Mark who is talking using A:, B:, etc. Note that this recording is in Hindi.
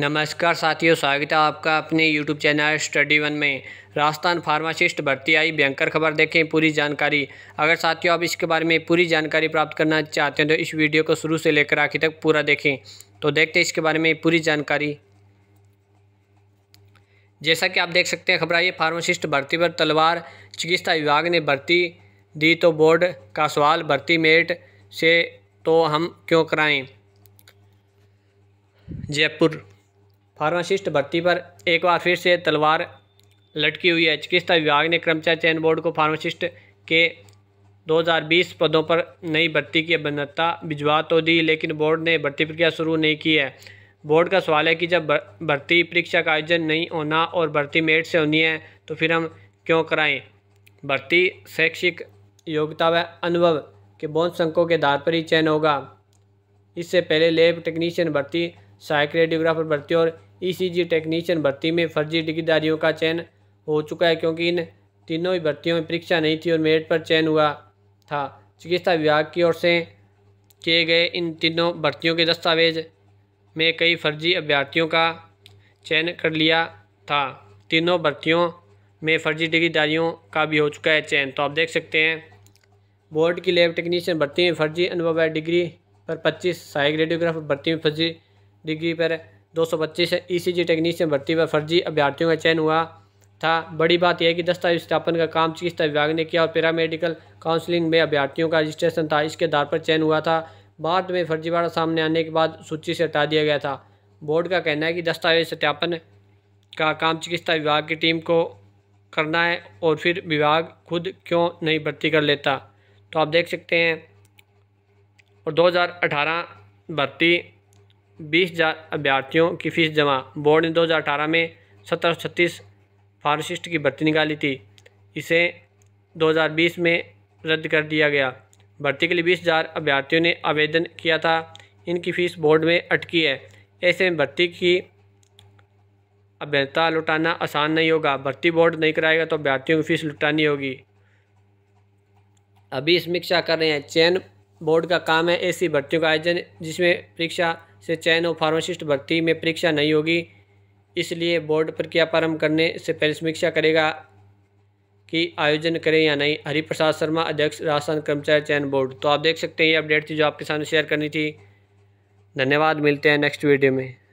A: नमस्कार साथियों स्वागत है आपका अपने यूट्यूब चैनल स्टडी वन में राजस्थान फार्मासिस्ट भर्ती आई भयंकर खबर देखें पूरी जानकारी अगर साथियों आप इसके बारे में पूरी जानकारी प्राप्त करना चाहते हैं तो इस वीडियो को शुरू से लेकर आखिर तक पूरा देखें तो देखते हैं इसके बारे में पूरी जानकारी जैसा कि आप देख सकते हैं खबर आई फार्मासिस्ट भर्ती पर तलवार चिकित्सा विभाग ने भर्ती दी तो बोर्ड का सवाल भर्ती मेरिट से तो हम क्यों कराएँ जयपुर फार्मासिस्ट भर्ती पर एक बार फिर से तलवार लटकी हुई है चिकित्सा विभाग ने कर्मचारी चयन बोर्ड को फार्मासिस्ट के 2020 पदों पर नई भर्ती की अभिन्नता भिजवा तो दी लेकिन बोर्ड ने भर्ती प्रक्रिया शुरू नहीं की है बोर्ड का सवाल है कि जब भर्ती परीक्षा का आयोजन नहीं होना और भर्ती मेट से होनी है तो फिर हम क्यों कराएं भर्ती शैक्षिक योग्यता व अनुभव के बौद्ध संकों के आधार पर ही चयन होगा इससे पहले लेब टेक्नीशियन भर्ती साइक रेडियोग्राफर भर्ती और ईसीजी e टेक्नीशियन भर्ती में फर्जी डिग्रीदारियों का चयन हो चुका है क्योंकि इन तीनों ही भर्तियों में परीक्षा नहीं थी और मेरिट पर चयन हुआ था चिकित्सा विभाग की ओर से किए गए इन तीनों भर्तियों के दस्तावेज में कई फर्जी अभ्यर्थियों का चयन कर लिया था तीनों भर्तियों में फर्जी डिग्रीदारियों का भी हो चुका है चयन तो आप देख सकते हैं बोर्ड की लैब टेक्नीशियन भर्ती में फर्जी अनुभव डिग्री पर 25 सहायक रेडियोग्राफर भर्ती में फर्जी डिग्री पर दो सौ पच्चीस जी टेक्नीशियन e भर्ती पर फर्जी अभ्यर्थियों का चयन हुआ था बड़ी बात यह कि दस्तावेज स्थापन का काम चिकित्सा विभाग ने किया और पैरामेडिकल काउंसलिंग में अभ्यर्थियों का रजिस्ट्रेशन था इसके आधार पर चयन हुआ था बाद में फर्जीवाड़ा सामने आने के बाद सूची से हटा दिया गया था बोर्ड का कहना है कि दस्तावेज सत्यापन का काम चिकित्सा विभाग की टीम को करना है और फिर विभाग खुद क्यों नहीं भर्ती कर लेता तो आप देख सकते हैं और 2018 भर्ती बीस हज़ार अभ्यर्थियों की फ़ीस जमा बोर्ड ने 2018 में सत्रह छत्तीस फार्मासिस्ट की भर्ती निकाली थी इसे 2020 में रद्द कर दिया गया भर्ती के लिए बीस हज़ार अभ्यर्थियों ने आवेदन किया था इनकी फ़ीस बोर्ड में अटकी है ऐसे में भर्ती की अभ्यता लुटाना आसान नहीं होगा भर्ती बोर्ड नहीं कराएगा तो अभ्यर्थियों की फ़ीस लुटानी होगी अभी समीक्षा कर रहे हैं चयन बोर्ड का काम है ऐसी भर्तियों का आयोजन जिसमें परीक्षा से चयन और फार्मासिस्ट भर्ती में परीक्षा नहीं होगी इसलिए बोर्ड प्रक्रिया प्रारंभ करने से पहले समीक्षा करेगा कि आयोजन करें या नहीं हरिप्रसाद शर्मा अध्यक्ष राजस्थान कर्मचारी चयन बोर्ड तो आप देख सकते हैं ये अपडेट थी जो आपके सामने शेयर करनी थी धन्यवाद मिलते हैं नेक्स्ट वीडियो में